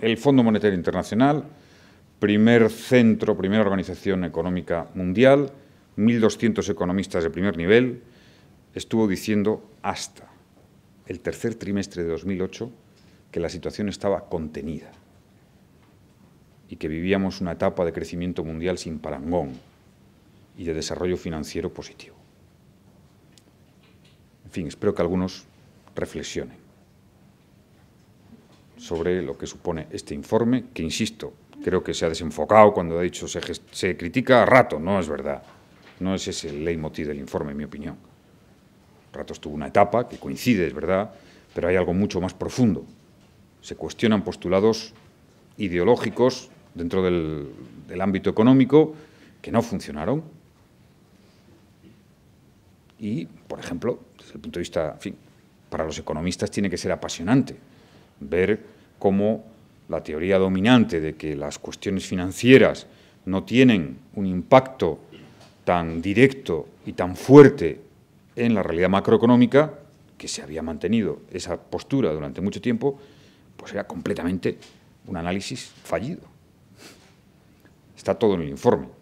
el Fondo Monetario Internacional, primer centro, primera organización económica mundial, 1.200 economistas de primer nivel, estuvo diciendo hasta el tercer trimestre de 2008 que la situación estaba contenida y que vivíamos una etapa de crecimiento mundial sin parangón y de desarrollo financiero positivo. En fin, espero que algunos reflexionen sobre lo que supone este informe, que, insisto, creo que se ha desenfocado cuando ha dicho se, se critica a rato, no es verdad. No es ese el leitmotiv del informe, en mi opinión. Ratos tuvo una etapa que coincide, es verdad, pero hay algo mucho más profundo. Se cuestionan postulados ideológicos dentro del, del ámbito económico que no funcionaron. Y, por ejemplo, desde el punto de vista, fin, para los economistas tiene que ser apasionante ver cómo la teoría dominante de que las cuestiones financieras no tienen un impacto tan directo y tan fuerte en la realidad macroeconómica, que se había mantenido esa postura durante mucho tiempo, pues era completamente un análisis fallido. Está todo en el informe.